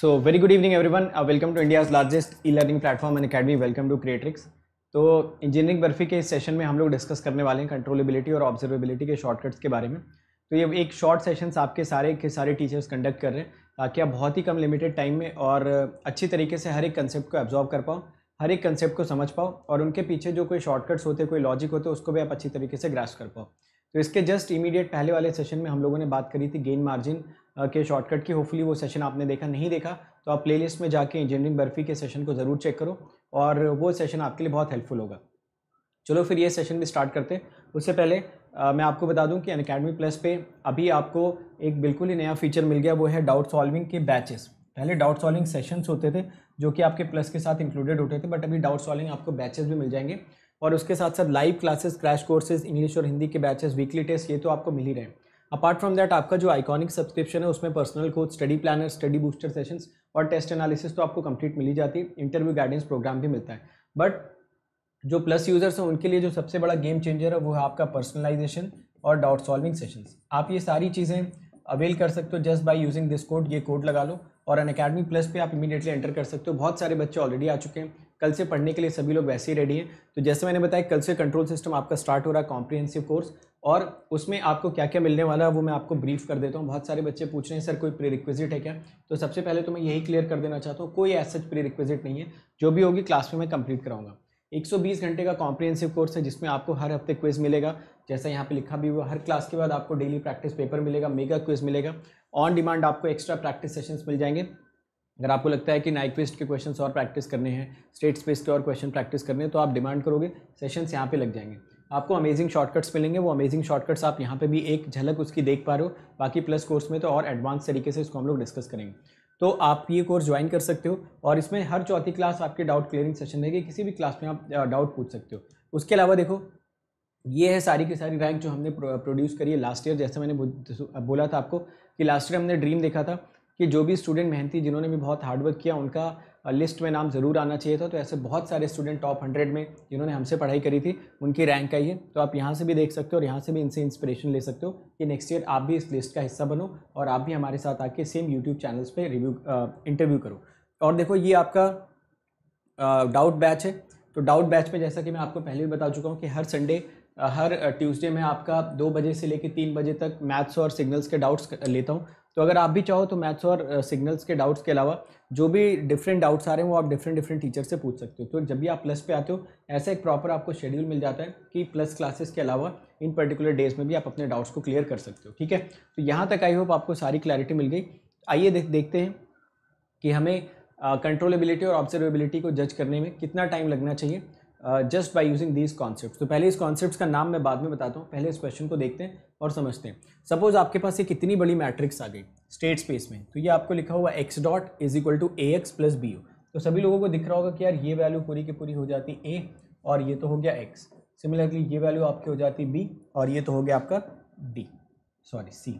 so very good evening everyone welcome to India's largest e learning platform and academy welcome to Creatrix तो engineering Barfi के इस session में हम लोग discuss करने वाले हैं कंट्रोलेबिलिटी और ऑब्जर्वेबिलिटी के शॉर्टकट्स के बारे में तो ये एक शॉर्ट सेशंस आपके सारे के सारे टीचर्स कंडक्ट कर रहे हैं ताकि आप बहुत ही कम लिमिटेड टाइम में और अच्छी तरीके से हर एक कंसेप्ट को एब्जॉर्व कर पाओ हर एक कंसेप्ट को समझ पाओ और उनके पीछे जो कोई शॉर्टकट्स होते कोई लॉजिक होते उसको भी आप अच्छी तरीके से ग्रास कर पाओ तो इसके जस्ट इमीडिएट पहले वाले सेशन में हम लोगों ने बात करी थी गेन मार्जिन के शॉर्टकट की होपफुली वो सेशन आपने देखा नहीं देखा तो आप प्लेलिस्ट में जाके इंजीनियरिंग बर्फी के सेशन को ज़रूर चेक करो और वो सेशन आपके लिए बहुत हेल्पफुल होगा चलो फिर ये सेशन भी स्टार्ट करते हैं उससे पहले आ, मैं आपको बता दूं कि अन अकेडमी प्लस पे अभी आपको एक बिल्कुल ही नया फीचर मिल गया वो है डाउट सॉल्विंग के बैचेस पहले डाउट सॉल्विंग सेशंस होते थे जो कि आपके प्लस के साथ इंक्लूडेड होते थे बट अभी डाउट सॉल्विंग आपको बैचेस भी मिल जाएंगे और उसके साथ साथ live classes crash courses English और हिंदी के बैचेस वीकली टेस्ट ये तो आपको मिल ही रहे हैं अपार्ट फ्रॉम दैट आपका जो आइकॉनिक सब्सक्रिप्शन है उसमें personal coach study planner study booster sessions और टेस्ट एनालिसिस तो आपको कंप्लीट मिली जाती है इंटरव्यू गाइडेंस प्रोग्राम भी मिलता है बट जो प्लस यूज़र्स हैं उनके लिए जो सबसे बड़ा गेम चेंजर है वो है आपका पर्सनलाइजेशन और डाउट सॉल्विंग सेशंस आप ये सारी चीज़ें अवेल कर सकते हो just by using this code ये कोड लगा लो और अन अकेडमी प्लस पे आप इमीडिएटली एंटर कर सकते हो बहुत सारे बच्चे ऑलरेडी आ चुके हैं कल से पढ़ने के लिए सभी लोग वैसे ही रेडी हैं तो जैसे मैंने बताया कल से कंट्रोल सिस्टम आपका स्टार्ट हो रहा है कॉम्प्रीहेंसिव कोर्स और उसमें आपको क्या क्या मिलने वाला है वो मैं आपको ब्रीफ कर देता हूँ बहुत सारे बच्चे पूछ रहे हैं सर कोई प्री रिक्विजिट है क्या तो सबसे पहले तो मैं यही क्लियर कर देना चाहता हूँ कोई ऐसा प्री रिक्विजिट नहीं है जो भी होगी क्लास में मैं कंप्लीट कराऊंगा 120 घंटे का कॉम्प्रिहेंसिव कोर्स है जिसमें आपको हर हफ्ते क्विज़ मिलेगा जैसा यहाँ पे लिखा भी हुआ हर क्लास के बाद आपको डेली प्रैक्टिस पेपर मिलेगा मेगा क्विज़ मिलेगा ऑन डिमांड आपको एक्स्ट्रा प्रैक्टिस सेशंस मिल जाएंगे अगर आपको लगता है कि नाइक्विस्ट के क्वेश्चंस और प्रैक्टिस करने हैं स्टेट स्पेस के और क्वेश्चन प्रैक्टिस करने हैं तो आप डिमांड करोगे सेशंस यहाँ पे लग जाएंगे आपको अमेजिंग शॉर्टकट्स मिलेंगे वो अमेजिंग शॉर्टकट्स आप यहाँ पे भी एक झलक उसकी देख पा रहे हो बाकी प्लस कोर्स में तो और एडवांस तरीके से इसको हम लोग डिस्कस करेंगे तो आप ये कोर्स ज्वाइन कर सकते हो और इसमें हर चौथी क्लास आपके डाउट क्लियरिंग सेशन रहेगी किसी भी क्लास में आप डाउट पूछ सकते हो उसके अलावा देखो ये है सारी की सारी रैंक जो हमने प्रोड्यूस करी है लास्ट ईयर जैसे मैंने बोला था आपको कि लास्ट ईयर हमने ड्रीम देखा था कि जो भी स्टूडेंट मेहनती जिन्होंने भी बहुत हार्डवर्क किया उनका लिस्ट में नाम ज़रूर आना चाहिए था तो ऐसे बहुत सारे स्टूडेंट टॉप हंड्रेड में जिन्होंने हमसे पढ़ाई करी थी उनकी रैंक आई है तो आप यहाँ से भी देख सकते हो और यहाँ से भी इनसे इंस्पिरेशन ले सकते हो कि नेक्स्ट ईयर आप भी इस लिस्ट का हिस्सा बनो और आप भी हमारे साथ आके सेम यूट्यूब चैनल्स पर रिव्यू इंटरव्यू करो और देखो ये आपका डाउट बैच है तो डाउट बैच में जैसा कि मैं आपको पहले भी बता चुका हूँ कि हर संडे हर ट्यूसडे में आपका दो बजे से लेकर तीन बजे तक मैथ्स और सिग्नल्स के डाउट्स लेता हूँ तो अगर आप भी चाहो तो मैथ्स और सिग्नल्स uh, के डाउट्स के अलावा जो भी डिफरेंट डाउट्स आ रहे हैं वो आप डिफरेंट डिफरेंट टीचर से पूछ सकते हो तो जब भी आप प्लस पे आते हो ऐसा एक प्रॉपर आपको शेड्यूल मिल जाता है कि प्लस क्लासेस के अलावा इन पर्टिकुलर डेज में भी आप अपने डाउट्स को क्लियर कर सकते हो ठीक है तो यहाँ तक आई होप आपको सारी क्लैरिटी मिल गई आइए देख देखते हैं कि हमें कंट्रोलेबिलिटी uh, और ऑब्जर्वेबिलिटी को जज करने में कितना टाइम लगना चाहिए just by using these concept तो पहले इस कॉन्सेप्ट का नाम मैं बाद में बताता हूँ पहले इस क्वेश्चन को देखते हैं और समझते हैं सपोज आपके पास ये कितनी बड़ी मैट्रिक्स आ गई स्टेट स्पेस में तो ये आपको लिखा हुआ x dot is equal to A x plus B ओ तो सभी लोगों को दिख रहा होगा कि यार ये वैल्यू पूरी की पूरी हो जाती ए और ये तो हो गया एक्स सिमिलरली ये वैल्यू आपकी हो जाती बी और ये तो हो गया आपका डी सॉरी सी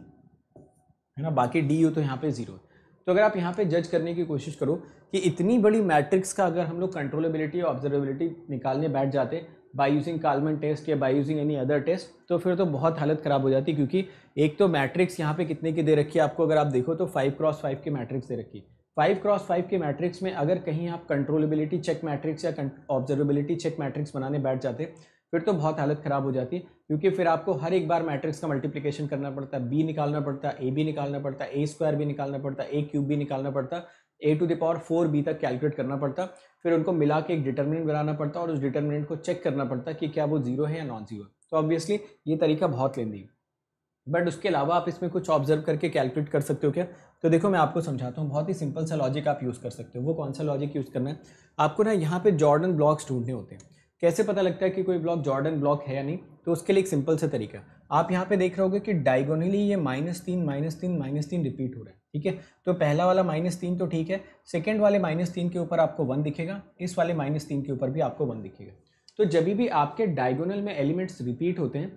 है ना बाकी डी यू तो यहाँ पे ज़ीरो तो अगर आप यहाँ पे जज करने की कोशिश करो कि इतनी बड़ी मैट्रिक्स का अगर हम लोग कंट्रोलेबिलिटी और ऑब्जर्वेबिलिटी निकालने बैठ जाते बाई यूजिंग कालमन टेस्ट या by using any other test तो फिर तो बहुत हालत ख़राब हो जाती क्योंकि एक तो मैट्रिक्स यहाँ पे कितने की दे रखी है आपको अगर आप देखो तो फाइव क्रॉस फाइव की मैट्रिक्स दे रखी फाइव क्रॉस फाइव के मैट्रिक्स में अगर कहीं आप कंट्रोलेबिलिटी चेक मैट्रिक्स या ऑब्जर्वेबिलिटी चेक मैट्रिक्स बनाने बैठ जाते फिर तो बहुत हालत ख़राब हो जाती है क्योंकि फिर आपको हर एक बार मैट्रिक्स का मल्टीप्लिकेशन करना पड़ता है बी निकालना पड़ता है ए बी निकालना पड़ता है ए स्क्वायर भी निकालना पड़ता है ए क्यूब भी निकालना पड़ता है A to the power four B तक कैलकुलेट करना पड़ता फिर उनको मिला के एक डिटर्मिनेंट बनाना पड़ता और उस डिटर्मिनेंट को चेक करना पड़ता कि क्या वो जीरो है या नॉन जीरो तो ऑब्वियसली ये तरीका बहुत लेंदी है बट उसके अलावा आप इसमें कुछ ऑब्जर्व करके कैलकुलेट कर सकते हो क्या तो देखो मैं आपको समझाता हूँ बहुत ही सिंपल सा लॉजिक आप यूज़ कर सकते हो वो कौन सा लॉजिक यूज़ करना है आपको ना यहाँ पे जॉर्डन ब्लॉक्स ढूंढने होते हैं कैसे पता लगता है कि कोई ब्लॉक जॉर्डन ब्लॉक है या नहीं तो उसके लिए एक सिंपल सा तरीका आप यहाँ पे देख रहे होगे कि डायगोनली ये माइनस तीन माइनस तीन माइनस तीन रिपीट हो रहा है ठीक है तो पहला वाला माइनस तीन तो ठीक है सेकेंड वाले माइनस तीन के ऊपर आपको वन दिखेगा इस वाले माइनस तीन के ऊपर भी आपको वन दिखेगा तो जब भी आपके डायगोनल में एलिमेंट्स रिपीट होते हैं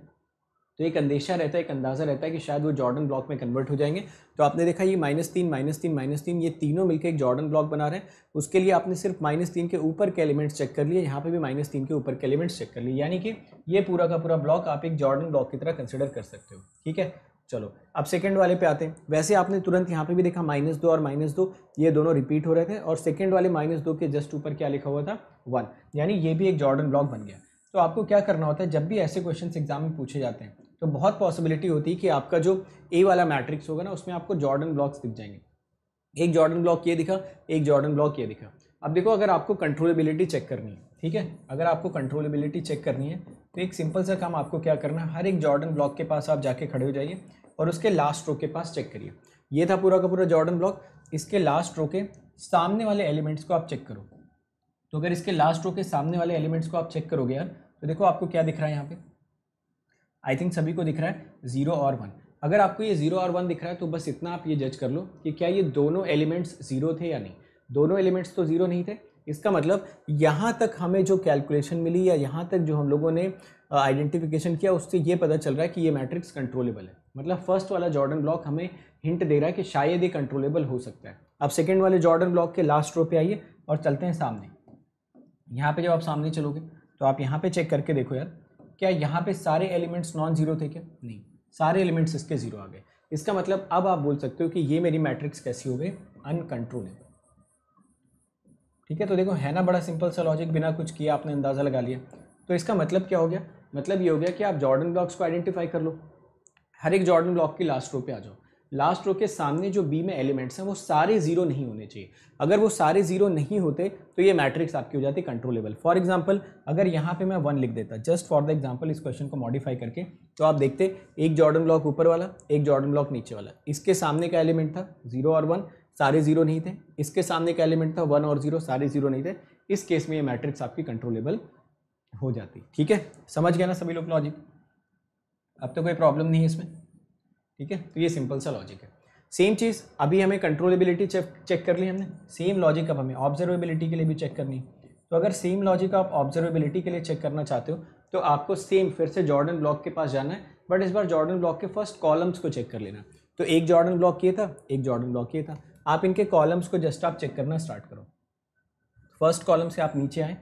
तो एक अंदेशा रहता है एक अंदाज़ा रहता है कि शायद वो जॉर्डन ब्लॉक में कन्वर्ट हो जाएंगे तो आपने देखा ये माइनस तीन माइनस तीन माइनस तीन ये तीनों मिलकर एक जॉर्डन ब्लॉक बना रहे हैं उसके लिए आपने सिर्फ माइनस तीन के ऊपर के एलिमेंट्स चेक कर लिए यहाँ पे भी माइनस तीन के ऊपर के एलिमेंट्स चेक कर लिए यानी कि ये पूरा का पूरा ब्लॉक आप एक जॉर्डन ब्लॉक की तरह कंसिडर कर सकते हो ठीक है चलो अब सेकेंड वाले पे आते हैं वैसे आपने तुरंत यहाँ पे भी देखा माइनस दो और माइनस दो ये दोनों रिपीट हो रहे थे और सेकंड वाले माइनस दो के जस्ट ऊपर क्या लिखा हुआ था वन यानी ये भी एक जॉर्डन ब्लॉक बन गया तो आपको क्या करना होता है जब भी ऐसे क्वेश्चन एग्जाम में पूछे जाते हैं तो बहुत पॉसिबिलिटी होती है कि आपका जो ए वाला मैट्रिक्स होगा ना उसमें आपको जॉर्डन ब्लॉक्स दिख जाएंगे एक जॉर्डन ब्लॉक ये दिखा एक जॉर्डन ब्लॉक ये दिखा अब देखो अगर आपको कंट्रोलेबिलिटी चेक करनी है ठीक है अगर आपको कंट्रोलेबिलिटी चेक करनी है तो एक सिंपल सा काम आपको क्या करना है हर एक जॉर्डन ब्लॉक के पास आप जाके खड़े हो जाइए और उसके लास्ट रो के पास चेक करिए ये था पूरा का पूरा जॉर्डन ब्लॉक इसके लास्ट रो के सामने वाले एलिमेंट्स को आप चेक करो तो अगर इसके लास्ट रो के सामने वाले एलिमेंट्स को आप चेक करोगे यार तो देखो आपको क्या दिख रहा है यहाँ पे आई थिंक सभी को दिख रहा है ज़ीरो और वन अगर आपको ये ज़ीरो और वन दिख रहा है तो बस इतना आप ये जज कर लो कि क्या ये दोनों एलिमेंट्स ज़ीरो थे या नहीं दोनों एलिमेंट्स तो ज़ीरो नहीं थे इसका मतलब यहाँ तक हमें जो कैलकुलेशन मिली या यहाँ तक जो हम लोगों ने आइडेंटिफिकेशन किया उससे ये पता चल रहा है कि ये मैट्रिक्स कंट्रोलेबल है मतलब फर्स्ट वाला जॉर्डन ब्लॉक हमें हिंट दे रहा है कि शायद ये कंट्रोलेबल हो सकता है अब सेकेंड वाले जॉर्डन ब्लॉक के लास्ट रो पे आइए और चलते हैं सामने यहाँ पे जब आप सामने चलोगे तो आप यहाँ पे चेक करके देखो यार क्या यहाँ पे सारे एलिमेंट्स नॉन जीरो थे क्या नहीं सारे एलिमेंट्स इसके जीरो आ गए इसका मतलब अब आप बोल सकते हो कि ये मेरी मैट्रिक्स कैसी हो गई अनकंट्रोलेबल ठीक है तो देखो है ना बड़ा सिंपल सा लॉजिक बिना कुछ किया आपने अंदाज़ा लगा लिया तो इसका मतलब क्या हो गया मतलब ये हो गया कि आप जॉर्डन ब्लॉक्स को आइडेंटिफाई कर लो हर एक जॉर्डन ब्लॉक की लास्ट रो पे आ जाओ लास्ट रो के सामने जो बी में एलिमेंट्स हैं वो सारे जीरो नहीं होने चाहिए अगर वो सारे जीरो नहीं होते तो ये मैट्रिक्स आपकी हो जाती कंट्रोलेबल फॉर एग्जाम्पल अगर यहाँ पे मैं वन लिख देता जस्ट फॉर द एग्जाम्पल इस क्वेश्चन को मॉडिफाई करके तो आप देखते एक जॉर्डन ब्लॉक ऊपर वाला एक जॉर्डन ब्लॉक नीचे वाला इसके सामने का एलिमेंट था जीरो और वन सारे जीरो नहीं थे इसके सामने का एलिमेंट था वन और जीरो सारे जीरो नहीं थे इस केस में ये मैट्रिक्स आपकी कंट्रोलेबल हो जाती ठीक है समझ गया ना सभी लोग लॉजिक अब तो कोई प्रॉब्लम नहीं है इसमें ठीक है तो ये सिंपल सा लॉजिक है सेम चीज़ अभी हमें कंट्रोलेबिलिटी चेक कर ली हमने सेम लॉजिक अब हमें ऑब्जर्वेबिलिटी के लिए भी चेक करनी तो अगर सेम लॉजिक आप ऑब्जर्वेबिलिटी के लिए चेक करना चाहते हो तो आपको सेम फिर से जॉर्डन ब्लॉक के पास जाना है बट इस बार जॉर्डन ब्लॉक के फर्स्ट कॉलम्स को चेक कर लेना तो एक जॉर्डन ब्लॉक ये था एक जॉर्डन ब्लॉक ये था आप इनके कॉलम्स को जस्ट आप चेक करना स्टार्ट करो फर्स्ट कॉलम से आप नीचे आए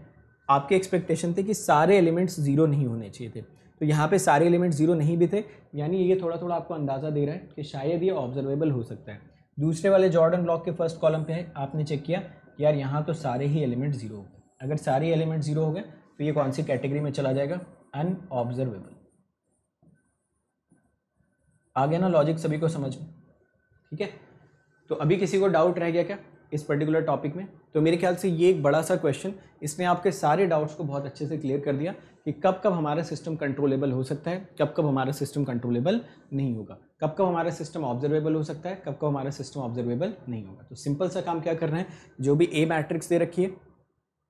आपकी एक्सपेक्टेशन थी कि सारे एलिमेंट्स ज़ीरो नहीं होने चाहिए थे तो यहाँ पे सारे एलिमेंट ज़ीरो नहीं भी थे यानी ये थोड़ा थोड़ा आपको अंदाज़ा दे रहा है कि शायद ये ऑब्जर्वेबल हो सकता है दूसरे वाले जॉर्डन ब्लॉक के फर्स्ट कॉलम पे है आपने चेक किया कि यार यहाँ तो सारे ही एलिमेंट ज़ीरो हो गए अगर सारे एलिमेंट ज़ीरो हो गए तो ये कौन सी कैटेगरी में चला जाएगा अनऑब्जर्वेबल आ गया ना लॉजिक सभी को समझ में ठीक है तो अभी किसी को डाउट रह गया क्या इस पर्टिकुलर टॉपिक में तो मेरे ख्याल से ये एक बड़ा सा क्वेश्चन इसने आपके सारे डाउट्स को बहुत अच्छे से क्लियर कर दिया कि कब कब हमारा सिस्टम कंट्रोलेबल हो सकता है कब कब हमारा सिस्टम कंट्रोलेबल नहीं होगा कब कब हमारा सिस्टम ऑब्जर्वेबल हो सकता है कब कब हमारा सिस्टम ऑब्जर्वेबल नहीं होगा तो सिंपल सा काम क्या करना है जो भी ए मैट्रिक्स दे रखिए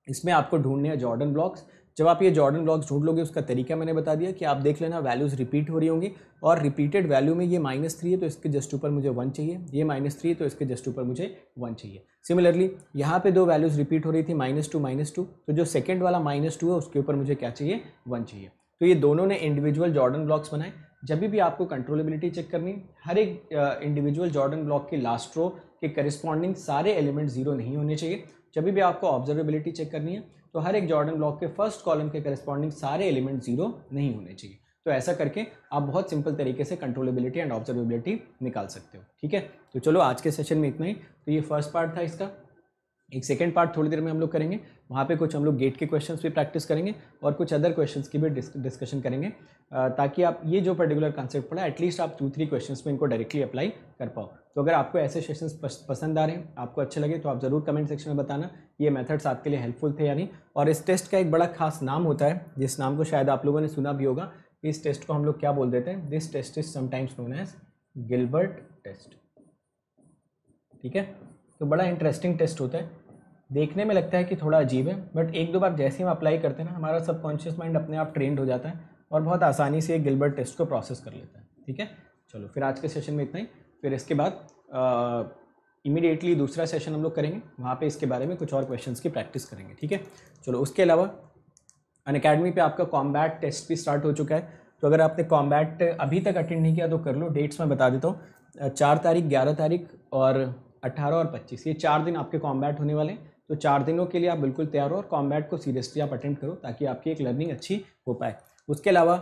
इसमें आपको ढूंढने हैं जॉर्डन ब्लॉक्स जब आप ये जॉर्डन ब्लॉक्स ढूंढ लोगे उसका तरीका मैंने बता दिया कि आप देख लेना वैल्यूज़ रिपीट हो रही होंगी और रिपीटेड वैल्यू में ये माइनस थ्री है तो इसके जस्ट ऊपर मुझे वन चाहिए ये माइनस थ्री है तो इसके जस्ट ऊपर मुझे वन चाहिए सिमिलरली यहाँ पे दो वैल्यूज़ रिपीट हो रही थी माइनस टू माइनस टू तो जो सेकेंड वाला माइनस टू है उसके ऊपर मुझे क्या चाहिए वन चाहिए तो ये दोनों ने इंडिविजुअल जॉर्डन ब्लॉक्स बनाए जब भी आपको कंट्रोलेबिलिटी चेक करनी हर एक इंडिविजुअल जॉर्डन ब्लॉक के लास्ट रो के करस्पॉन्डिंग सारे एलिमेंट जीरो नहीं होने चाहिए जब भी आपको ऑब्जर्वेबिलिटी चेक करनी है तो हर एक जॉर्डन ब्लॉक के फर्स्ट कॉलम के करस्पॉन्डिंग सारे एलिमेंट जीरो नहीं होने चाहिए तो ऐसा करके आप बहुत सिंपल तरीके से कंट्रोलेबिलिटी एंड ऑब्जर्वेबिलिटी निकाल सकते हो ठीक है तो चलो आज के सेशन में इतना ही तो ये फर्स्ट पार्ट था इसका एक सेकेंड पार्ट थोड़ी देर में हम लोग करेंगे वहाँ पे कुछ हम लोग गेट के क्वेश्चंस भी प्रैक्टिस करेंगे और कुछ अदर क्वेश्चंस की भी डिस्कशन करेंगे ताकि आप ये जो पर्टिकुलर कॉन्सेप्ट पढ़ा एटलीस्ट आप टू थ्री क्वेश्चंस में इनको डायरेक्टली अप्लाई कर पाओ तो अगर आपको ऐसे सेशंस पसंद आ रहे हैं आपको अच्छे लगे तो आप ज़रूर कमेंट सेक्शन में बताना ये मेथड्स आपके लिए हेल्पफुल थे यानी और इस टेस्ट का एक बड़ा खास नाम होता है जिस नाम को शायद आप लोगों ने सुना भी होगा इस टेस्ट को हम लोग क्या बोल देते हैं this test is sometimes known as Gilbert test ठीक है तो बड़ा इंटरेस्टिंग टेस्ट होता है देखने में लगता है कि थोड़ा अजीब है बट एक दो बार जैसे हम अप्लाई करते हैं ना हमारा सबकॉन्शियस माइंड अपने आप ट्रेंड हो जाता है और बहुत आसानी से गिलबर्ट टेस्ट को प्रोसेस कर लेता है ठीक है चलो फिर आज के सेशन में इतना ही फिर इसके बाद इमीडिएटली दूसरा सेशन हम लोग करेंगे वहाँ पे इसके बारे में कुछ और क्वेश्चंस की प्रैक्टिस करेंगे ठीक है चलो उसके अलावा अन अकेडमी पर आपका कॉम्बैट टेस्ट भी स्टार्ट हो चुका है तो अगर आपने कॉम्बैट अभी तक अटेंड नहीं किया तो कर लो डेट्स मैं बता देता हूँ चार तारीख ग्यारह तारीख और 18 और 25 ये चार दिन आपके कॉम्बैट होने वाले हैं तो चार दिनों के लिए आप बिल्कुल तैयार हो और कॉम्बैट को सीरियसली आप अटेंड करो ताकि आपकी एक लर्निंग अच्छी हो पाए उसके अलावा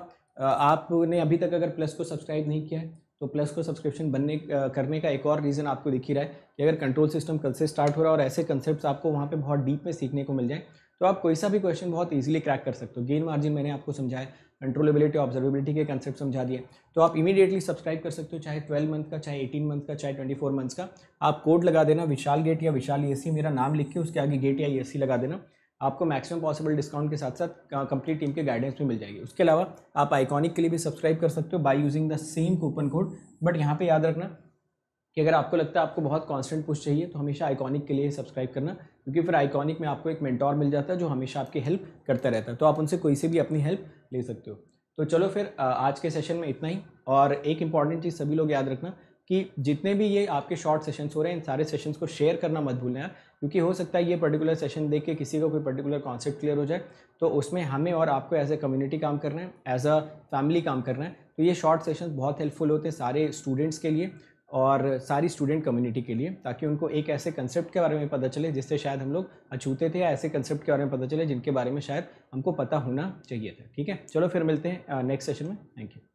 आपने अभी तक अगर प्लस को सब्सक्राइब नहीं किया है तो प्लस को सब्सक्रिप्शन बनने करने का एक और रीज़न आपको दिख ही रहा है कि अगर कंट्रोल सिस्टम कल से स्टार्ट हो रहा है और ऐसे कंसेप्ट आपको वहाँ पर बहुत डीप में सीखने को मिल जाए तो आप कोई सा भी क्वेश्चन बहुत ईजिली क्रैक कर सकते हो गेन मार्जिन मैंने आपको समझाया कंट्रोलेबिलिटी ऑब्जर्वेबिलिटी के कंसेप्ट समझा दिए तो आप इमीडिएटली सब्सक्राइब कर सकते हो चाहे 12 मंथ का चाहे एटीन मंथ का चाहे ट्वेंटी फोर मंथ्स का आप कोड लगा देना विशाल गेट या विशाल ई e मेरा नाम लिख के उसके आगे गेट या ई e लगा देना आपको मैक्सिमम पॉसिबल डिस्काउंट के साथ साथ कंप्लीट टीम के गाइडेंस भी मिल जाएगी उसके अलावा आप आइकॉनिक के लिए भी सब्सक्राइब कर सकते हो by using the same coupon code but यहाँ पर याद रखना कि अगर आपको लगता है आपको बहुत कांस्टेंट पुश चाहिए तो हमेशा आइकॉनिक के लिए सब्सक्राइब करना क्योंकि फिर आइकॉनिक में आपको एक मेंटोर मिल जाता है जो हमेशा आपकी हेल्प करता रहता है तो आप उनसे कोई से भी अपनी हेल्प ले सकते हो तो चलो फिर आज के सेशन में इतना ही और एक इंपॉर्टेंट चीज़ सभी लोग याद रखना कि जितने भी ये आपके शॉर्ट सेशंस हो रहे हैं इन सारे सेशंस को शेयर करना मत भूलना क्योंकि हो सकता है ये पर्टिकुलर सेशन देख के किसी का को कोई पर्टिकुलर कॉन्सेप्ट क्लियर हो जाए तो उसमें हमें और आपको एज ए कम्युनिटी काम करना है एज अ फैमिली काम करना है तो ये शॉर्ट सेशंस बहुत हेल्पफुल होते हैं सारे स्टूडेंट्स के लिए और सारी स्टूडेंट कम्युनिटी के लिए ताकि उनको एक ऐसे कंसेप्ट के बारे में पता चले जिससे शायद हम लोग अछूते थे या ऐसे कंसेप्ट के बारे में पता चले जिनके बारे में शायद हमको पता होना चाहिए था ठीक है चलो फिर मिलते हैं नेक्स्ट सेशन में थैंक यू